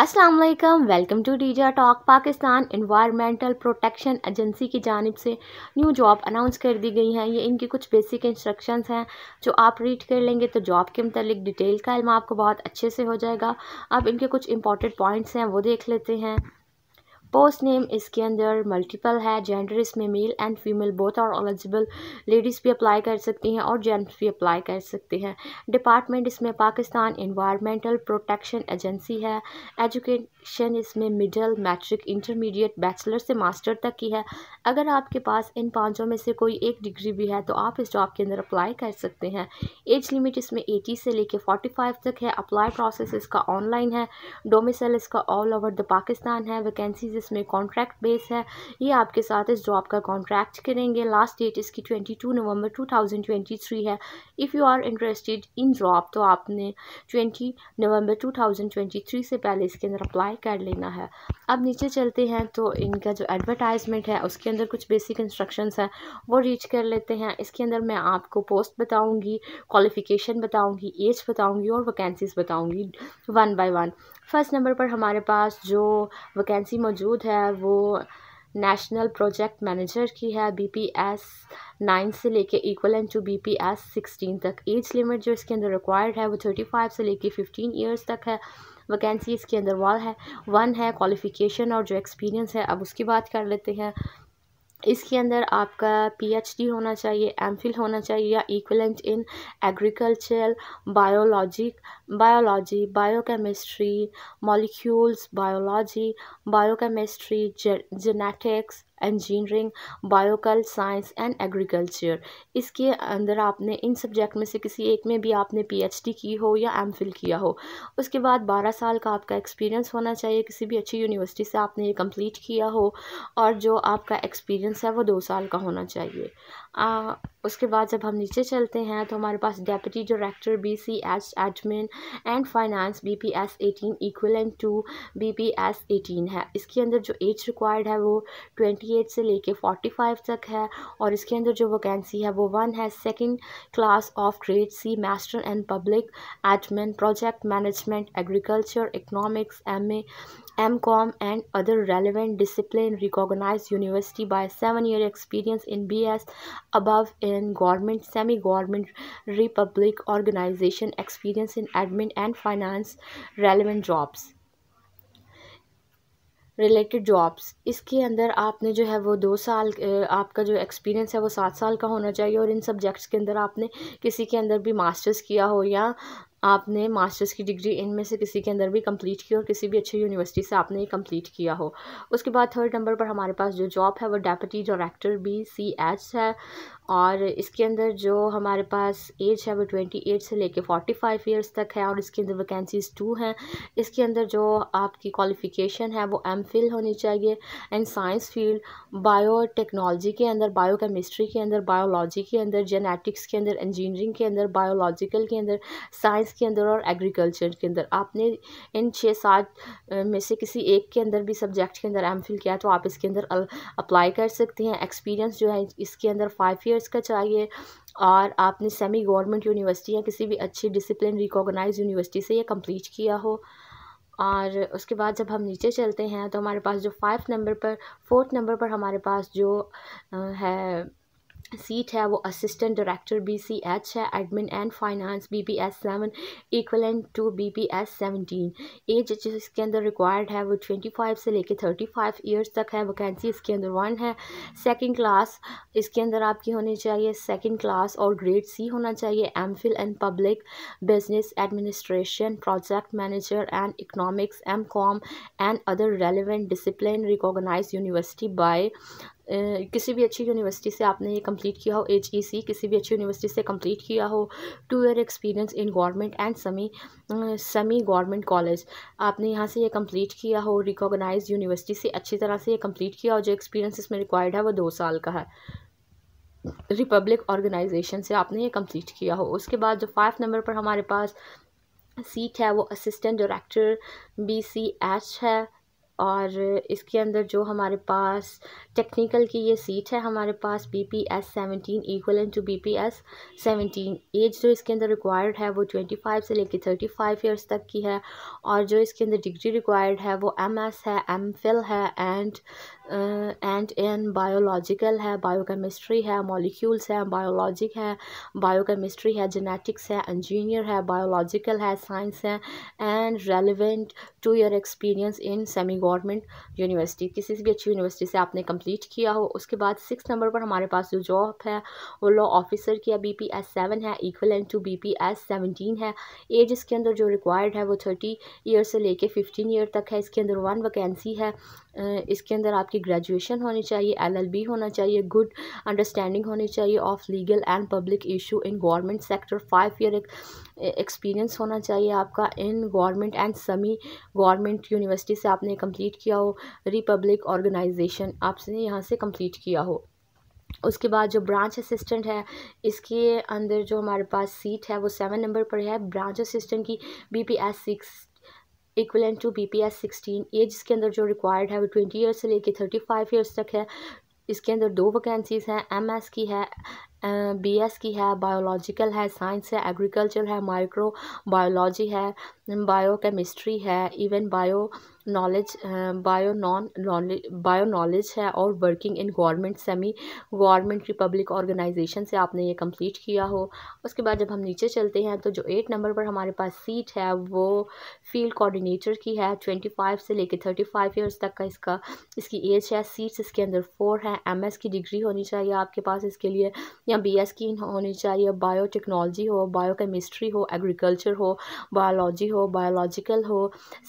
अस्सलाम वालेकुम welcome to डीजा talk Pakistan environmental protection agency की जानब से न्यू जॉब अनाउंस कर दी गई हैं ये इनकी कुछ बेसिक इंस्ट्रक्शंस हैं जो आप रीड कर लेंगे तो जॉब के मतलब डिटेल का इल्म आपको बहुत अच्छे से हो जाएगा अब इनके कुछ इंपॉर्टेंट पॉइंट्स हैं वो देख लेते हैं पोस्ट नेम इसके अंदर मल्टीपल है जेंडर इसमें मेल एंड फीमेल बोथ और एलिजिबल लेडीज़ भी अप्लाई कर सकती हैं और जेंट्स भी अप्लाई कर सकते हैं डिपार्टमेंट इसमें पाकिस्तान इन्वायरमेंटल प्रोटेक्शन एजेंसी है एजुकेट शन इसमें मिडल मैट्रिक इंटरमीडिएट बैचलर से मास्टर तक की है अगर आपके पास इन पाँचों में से कोई एक डिग्री भी है तो आप इस जॉब के अंदर अप्लाई कर सकते हैं एज लिमिट इसमें एटी से लेके फोर्टी फाइव तक है अप्लाई प्रोसेस इसका ऑनलाइन है डोमिसल इसका ऑल ओवर द पाकिस्तान है वैकेंसीज इसमें कॉन्ट्रैक्ट बेस है ये आपके साथ इस जॉब का कॉन्ट्रैक्ट करेंगे लास्ट डेट इसकी twenty two November two thousand twenty three है if you are interested in job तो आपने twenty November two thousand twenty three से पहले इसके अंदर अप्लाई बाय कर लेना है अब नीचे चलते हैं तो इनका जो एडवर्टाइजमेंट है उसके अंदर कुछ बेसिक इंस्ट्रक्शंस हैं वो रीच कर लेते हैं इसके अंदर मैं आपको पोस्ट बताऊंगी क्वालिफ़िकेशन बताऊंगी एज बताऊंगी और वैकेंसीज़ बताऊंगी one by one first number पर हमारे पास जो वैकेंसी मौजूद है वो नेशनल प्रोजेक्ट मैनेजर की है बी पी एस नाइन से लेके and to B P S sixteen तक एज लिमिट जो इसके अंदर रिक्वायर्ड है वो थर्टी फाइव से लेके फिफ्टीन ईयर्स तक है वैकेंसी इसके अंदर वन है वन है क्वालिफ़िकेशन और जो एक्सपीरियंस है अब उसकी बात कर लेते हैं इसके अंदर आपका पीएचडी होना चाहिए एमफिल होना चाहिए या equivalent in agriculture biologic biology biochemistry molecules biology biochemistry genetics engineering biological science and agriculture इसके अंदर आपने इन सब्जेक्ट में से किसी एक में भी आपने पीएचडी की हो या एम किया हो उसके बाद बारह साल का आपका एक्सपीरियंस होना चाहिए किसी भी अच्छी यूनिवर्सिटी से आपने ये कंप्लीट किया हो और जो आपका एक्सपीरियंस है वो दो साल का होना चाहिए आ, उसके बाद जब हम नीचे चलते हैं तो हमारे पास deputy director B C H admin and finance B P S eighteen and to B P S eighteen है इसके अंदर जो एज रिक्वायर्ड है वो ट्वेंटी एट से लेके फोर्टी फाइव तक है और इसके अंदर जो वैकेंसी है वो वन है second class of grade C master and public admin project management agriculture economics M A MCOM and other relevant discipline recognized university by 7 year experience in BS above in government semi government republic organization experience in admin and finance relevant jobs related jobs इसके अंदर आपने जो है वो दो साल आपका जो एक्सपीरियंस है वो सात साल का होना चाहिए और इन सब्जेक्ट्स के अंदर आपने किसी के अंदर भी मास्टर्स किया हो या आपने मास्टर्स की डिग्री इनमें से किसी के अंदर भी कंप्लीट की और किसी भी अच्छी यूनिवर्सिटी से आपने कंप्लीट किया हो उसके बाद थर्ड नंबर पर हमारे पास जो जॉब है वो deputy director B C H है और इसके अंदर जो हमारे पास एज है वो ट्वेंटी एट से लेके फोर्टी फाइव ईयर्स तक है और इसके अंदर वैकेंसीज़ टू हैं इसके अंदर जो आपकी क्वालिफ़िकेशन है वो एम फिल होनी चाहिए and science field biotechnology के अंदर बायो केमिस्ट्री के अंदर बायोलॉजी के अंदर जेनेटिक्स के अंदर इंजीनियरिंग के अंदर बायोलॉजिकल के अंदर साइंस के अंदर और एग्रीकल्चर के अंदर आपने इन छः सात में से किसी एक के अंदर भी सब्जेक्ट के अंदर एम फिल किया तो आप इसके अंदर अप्लाई कर सकते हैं एक्सपीरियंस जो है इसके अंदर फाइव ईयर इसका चाहिए और आपने सेमी गवर्नमेंट यूनिवर्सिटी या किसी भी अच्छी डिसिप्लिन रिकॉग्नाइज यूनिवर्सिटी से ये कंप्लीट किया हो और उसके बाद जब हम नीचे चलते हैं तो हमारे पास जो फाइव नंबर पर फोर्थ नंबर पर हमारे पास जो है सीट है वो assistant director B C H है admin and finance B P S seven equivalent to B P S seventeen age जो इसके अंदर रिक्वायर्ड है वो ट्वेंटी फाइव से लेके थर्टी फाइव ईयर्स तक है वैकेंसी इसके अंदर वन है सेकेंड क्लास इसके अंदर आपकी होनी चाहिए सेकेंड क्लास और ग्रेड सी होना चाहिए M Phil and public business administration project manager and economics M Com and other relevant discipline recognise university by किसी भी अच्छी यूनिवर्सिटी से आपने ये कंप्लीट किया हो एच ई सी किसी भी अच्छी यूनिवर्सिटी से कंप्लीट किया हो two year experience in government and semi semi government college आपने यहाँ से ये कंप्लीट किया हो रिकॉग्नाइज यूनिवर्सिटी से अच्छी तरह से ये कंप्लीट किया हो जो एक्सपीरियंस इसमें रिक्वायर्ड है वो दो साल का है रिपब्लिक ऑर्गेनाइजेशन से आपने ये कंप्लीट किया हो उसके बाद जो फाइव नंबर पर हमारे पास सीट है वो assistant director B C H है और इसके अंदर जो हमारे पास टेक्निकल की ये सीट है हमारे पास B P S seventeen equal to B P S seventeen age जो इसके अंदर रिक्वायर्ड है वो ट्वेंटी फाइव से लेकर थर्टी फाइव ईयर्स तक की है और जो इसके अंदर डिग्री रिक्वायर्ड है वो एम एस है एम फिल है एंड एंड इन बायोलॉजिकल है बायोकेमिस्ट्री है मॉलिक्यूल्स है बायोलॉजिक है बायोकेमिस्ट्री है जेनेटिक्स है इंजीनियर है बायोलॉजिकल है साइंस है and relevant to your experience in semi government university किसी भी अच्छी यूनिवर्सिटी से आपने कंप्लीट किया हो उसके बाद सिक्स नंबर पर हमारे पास जो जॉब है वो लॉ ऑफिसर की बी पी एस सेवन है and to B P S seventeen है एज इसके अंदर जो रिक्वायर्ड है वो थर्टी ईयर से लेके फिफ्टीन ईयर तक है इसके अंदर वन वैकेंसी है इसके अंदर आपकी ग्रेजुएशन होनी चाहिए एलएलबी होना चाहिए गुड अंडरस्टैंडिंग होनी चाहिए of legal and public issue in government sector five year experience होना चाहिए आपका in government and semi government university से आपने कंप्लीट किया हो रिपब्लिक ऑर्गेनाइजेशन आपने यहाँ से कम्प्लीट किया हो उसके बाद जो ब्रांच असिस्टेंट है इसके अंदर जो हमारे पास सीट है वो सेवन नंबर पर है ब्रांच असिस्टेंट की B P S six equivalent to B P S sixteen age इसके अंदर जो रिक्वायर्ड है वो ट्वेंटी ईयर्स से लेके थर्टी फाइव ईयर्स तक है इसके अंदर दो वैकेंसीज़ हैं एम एस की है बी एस की है बायोलॉजिकल है साइंस है एग्रीकल्चर है माइक्रो बायोलॉजी है बायो केमिस्ट्री है even bio knowledge bio non bio knowledge है और working in government semi government republic organisation से आपने ये कंप्लीट किया हो उसके बाद जब हम नीचे चलते हैं तो जो एट नंबर पर हमारे पास सीट है वो फील्ड कोऑर्डिनेटर की है ट्वेंटी फाइव से लेकर थर्टी फाइव ईयर्स तक का इसका इसकी एज है सीट्स इसके अंदर फोर है एम एस की डिग्री होनी चाहिए आपके पास इसके लिए या बी एस की होनी चाहिए बायो टेक्नोलॉजी हो बायो केमिस्ट्री हो एग्रीकल्चर हो बायोलॉजी हो बायोलॉजिकल हो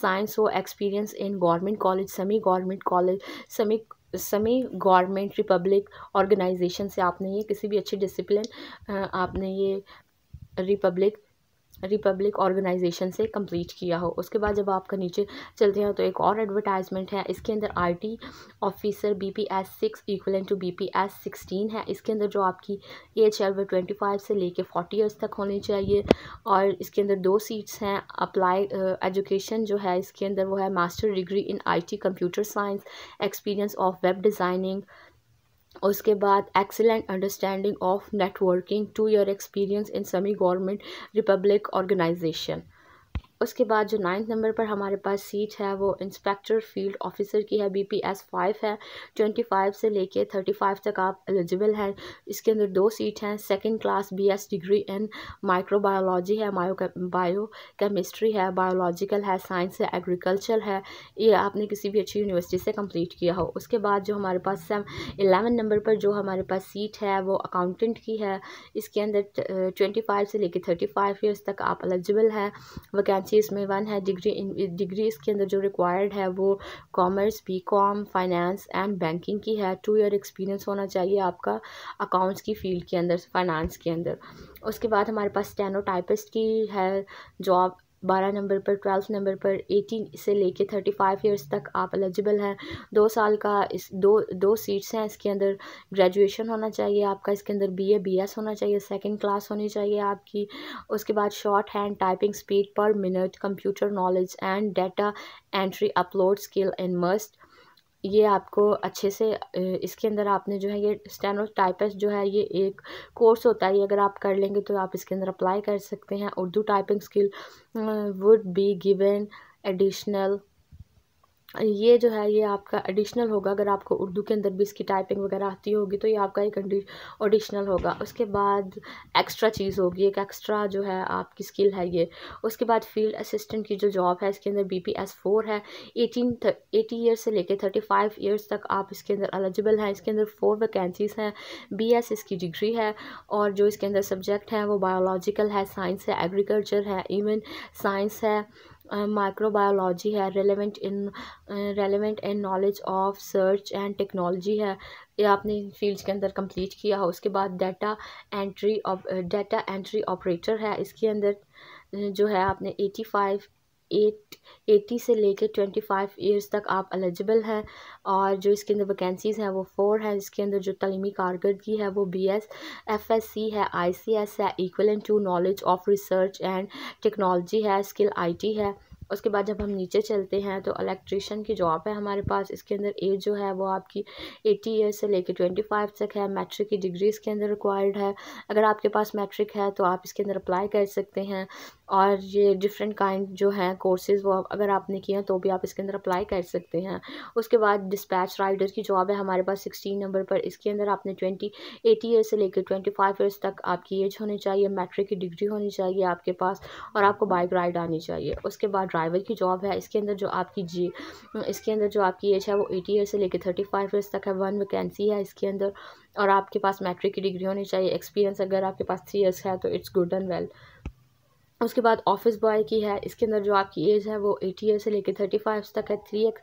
साइंस हो experience experience in government college semi government college semi समय गवर्नमेंट रिपब्लिक ऑर्गेनाइजेशन से आपने ये किसी भी अच्छे डिसिप्लिन आपने ये रिपब्लिक रिपब्लिक ऑर्गेनाइजेशन से कंप्लीट किया हो उसके बाद जब आपका नीचे चलते हैं तो एक और एडवर्टाइजमेंट है इसके अंदर IT officer BPS six equal to BPS sixteen है इसके अंदर जो आपकी एज है वह ट्वेंटी फाइव से लेके फोर्टी ईयर्स तक होनी चाहिए और इसके अंदर दो सीट्स हैं अप्लाई एजुकेशन uh, जो है इसके अंदर वो है master degree in I computer science experience of web designing उसके बाद excellent understanding of networking two year experience in semi government republic organisation उसके बाद जो नाइन्थ नंबर पर हमारे पास सीट है वो इंस्पेक्टर फील्ड ऑफिसर की है बी पी एस फाइव है ट्वेंटी फाइव से लेके थर्टी फाइव तक आप एलिजिबल हैं इसके अंदर दो सीट हैं second class B S degree in microbiology है माओ बायो केमिस्ट्री है बायोलॉजिकल है साइंस है एग्रीकल्चर है ये आपने किसी भी अच्छी यूनिवर्सिटी से कम्प्लीट किया हो उसके बाद जो हमारे पास सेम एलेवन नंबर पर जो हमारे पास सीट है वो अकाउंटेंट की है इसके अंदर ट्वेंटी फाइव से लेकर थर्टी फाइव तक आप एलिजिबल हैं वैकेंसी अच्छी इसमें वन है डिग्री डिग्री इसके अंदर जो रिक्वायर्ड है वो commerce B Com finance and banking की है टू ईयर एक्सपीरियंस होना चाहिए आपका अकाउंट्स की फील्ड के अंदर फाइनेंस के अंदर उसके बाद हमारे पास स्टेनोटाइपिस्ट की है जॉब बारह नंबर पर ट्वेल्थ नंबर पर एटीन से लेके थर्टी फाइव ईयर्स तक आप एलिजिबल हैं दो साल का इस दो दो सीट्स हैं इसके अंदर ग्रेजुएशन होना चाहिए आपका इसके अंदर बी बीएस एस होना चाहिए सेकेंड क्लास होनी चाहिए आपकी उसके बाद शॉर्ट हैंड टाइपिंग स्पीड पर minute computer knowledge and data entry upload skill and must ये आपको अच्छे से इसके अंदर आपने जो है ये स्टेनो टाइपिस्ट जो है ये एक कोर्स होता है ये अगर आप कर लेंगे तो आप इसके अंदर अप्लाई कर सकते हैं Urdu typing skill would be given additional ये जो है ये आपका एडिशनल होगा अगर आपको उर्दू के अंदर भी इसकी टाइपिंग वगैरह आती होगी तो ये आपका एक ऑडिशनल होगा उसके बाद एक्स्ट्रा चीज़ होगी एक एक्स्ट्रा जो है आपकी स्किल है ये उसके बाद फील्ड असिस्टेंट की जो जॉब है इसके अंदर बी पी एस फोर है एटीन एटी ईयर से लेकर थर्टी फाइव ईयर्स तक आप इसके अंदर एलिजिबल हैं इसके अंदर फोर वैकेंसीज़ हैं बी एस इसकी डिग्री है और जो इसके अंदर सब्जेक्ट हैं वो बायोलॉजिकल है साइंस है एग्रीकल्चर है इवन साइंस है माइक्रोबायोलॉजी है relevant in relevant in knowledge of search and technology है ये आपने फील्ड्स के अंदर कंप्लीट किया उसके बाद data entry of data entry operator है इसके अंदर जो है आपने एटी फाइव एट एटी से लेके ट्वेंटी फाइव ईयर्स तक आप एलिजिबल हैं और जो इसके अंदर वैकेंसीज़ हैं वो फ़ोर हैं इसके अंदर जो तलीमी कारकर्दगी है वो B S F S C है आई सी एस है equivalent to knowledge of research and technology है स्किल आई टी है उसके बाद जब हम नीचे चलते हैं तो इलेक्ट्रिशियन की जॉब है हमारे पास इसके अंदर एज जो है वो आपकी एटी ईयर्स से लेके ट्वेंटी फाइव तक है मैट्रिक की डिग्री इसके अंदर रिक्वायर्ड है अगर आपके पास मैट्रिक है तो आप इसके अंदर अप्लाई कर सकते हैं और ये डिफरेंट काइंड जो हैं कोर्सेज़ वो अगर आपने किए हैं तो भी आप इसके अंदर अप्लाई कर सकते हैं उसके बाद डिस्पैच राइडर की जॉब है हमारे पास सिक्सटीन नंबर पर इसके अंदर आपने ट्वेंटी एटी ईयर से लेकर ट्वेंटी फाइव ईयर्स तक आपकी एज होनी चाहिए मैट्रिक की डिग्री होनी चाहिए आपके पास और आपको बाइक राइड आनी चाहिए उसके बाद ड्राइवर की जॉब है इसके अंदर जो आपकी जी इसके अंदर जो आपकी एज है वो एटी ईयर से लेकर थर्टी फाइव ईयर्स तक है वन वैकेंसी है इसके अंदर और आपके पास मैट्रिक की डिग्री होनी चाहिए एक्सपीरियंस अगर आपके पास थ्री ईयर्स है तो इट्स गुड एंड वेल उसके बाद ऑफिस बॉय की है इसके अंदर जो आपकी एज है वो एटी ईयर से लेकर थर्टी फाइव तक है थ्री एक्स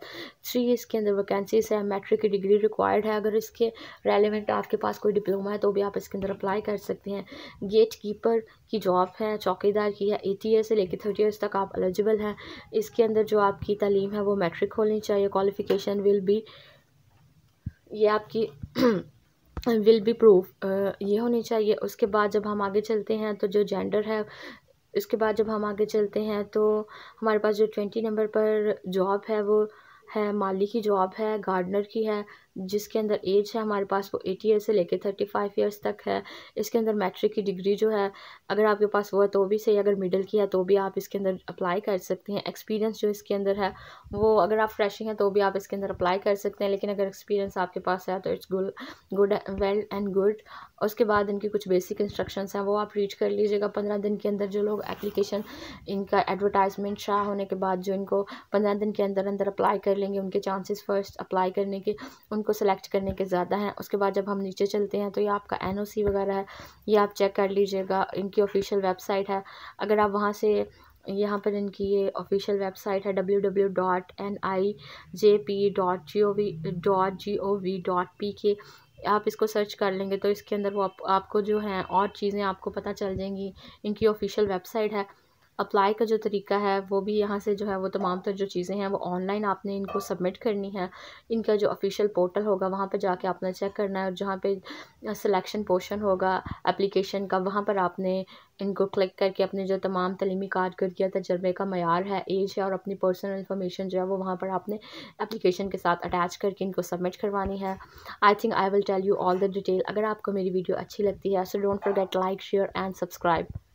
थ्री इसके अंदर वैकेंसीज है मैट्रिक की डिग्री रिक्वायर्ड है अगर इसके रेलिवेंट आपके पास कोई डिप्लोमा है तो भी आप इसके अंदर अप्लाई कर सकते हैं गेट कीपर की जॉब है चौकीदार की है एटी ईयर से लेकर थर्टी ईयर्स तक आप एलिजिबल हैं इसके अंदर जो आपकी तलीम है वो मैट्रिक होनी चाहिए क्वालिफिकेशन विल बी ये आपकी विल बी प्रूफ ये होनी चाहिए उसके बाद जब हम आगे चलते हैं तो जो जेंडर है इसके बाद जब हम आगे चलते हैं तो हमारे पास जो ट्वेंटी नंबर पर जॉब है वो है माली की जॉब है गार्डनर की है जिसके अंदर एज है हमारे पास वो एटी ईयर से लेके थर्टी फाइव ईयर्स तक है इसके अंदर मैट्रिक की डिग्री जो है अगर आपके पास वो है तो भी सही अगर मिडिल की है तो भी आप इसके अंदर अप्लाई कर सकते हैं एक्सपीरियंस जो इसके अंदर है वो अगर आप फ्रेशिंग हैं तो भी आप इसके अंदर अप्लाई कर सकते हैं लेकिन अगर एक्सपीरियंस आपके पास है तो it's good good well and good उसके बाद इनकी कुछ बेसिक इंस्ट्रक्शंस हैं वो आप रीड कर लीजिएगा पंद्रह दिन के अंदर जो लोग एप्लीकेशन इनका एडवर्टाइजमेंट शाया होने के बाद जो इनको पंद्रह दिन के अंदर अंदर अप्लाई कर लेंगे उनके चांसेस फर्स्ट अप्लाई करने के उनको को सेलेक्ट करने के ज़्यादा हैं उसके बाद जब हम नीचे चलते हैं तो ये आपका एन वगैरह है ये आप चेक कर लीजिएगा इनकी ऑफिशियल वेबसाइट है अगर आप वहाँ से यहाँ पर इनकी ये ऑफिशियल वेबसाइट है W W dot N I J P dot G O V dot G O V dot P K आप इसको सर्च कर लेंगे तो इसके अंदर वो आप, आपको जो है और चीज़ें आपको पता चल जाएंगी इनकी ऑफिशियल वेबसाइट है अप्लाई का जो तरीका है वो भी यहाँ से जो है वो तमाम तर जो चीज़ें हैं वो ऑनलाइन आपने इनको सबमिट करनी है इनका जो ऑफिशियल पोर्टल होगा वहाँ पर जाके आपने चेक करना है और जहाँ पे सिलेक्शन पोर्शन होगा एप्लीकेशन का वहाँ पर आपने इनको क्लिक करके अपने जो तमाम तलीमी कारकर्दिया तजर्बे का मैार है एज है और अपनी पर्सनल इन्फॉर्मेशन जो है वो वहाँ पर आपने एप्लीकेशन के साथ अटैच करके इनको सबमिट करवानी है I think I will tell you all the detail अगर आपको मेरी वीडियो अच्छी लगती है so don't forget like share and subscribe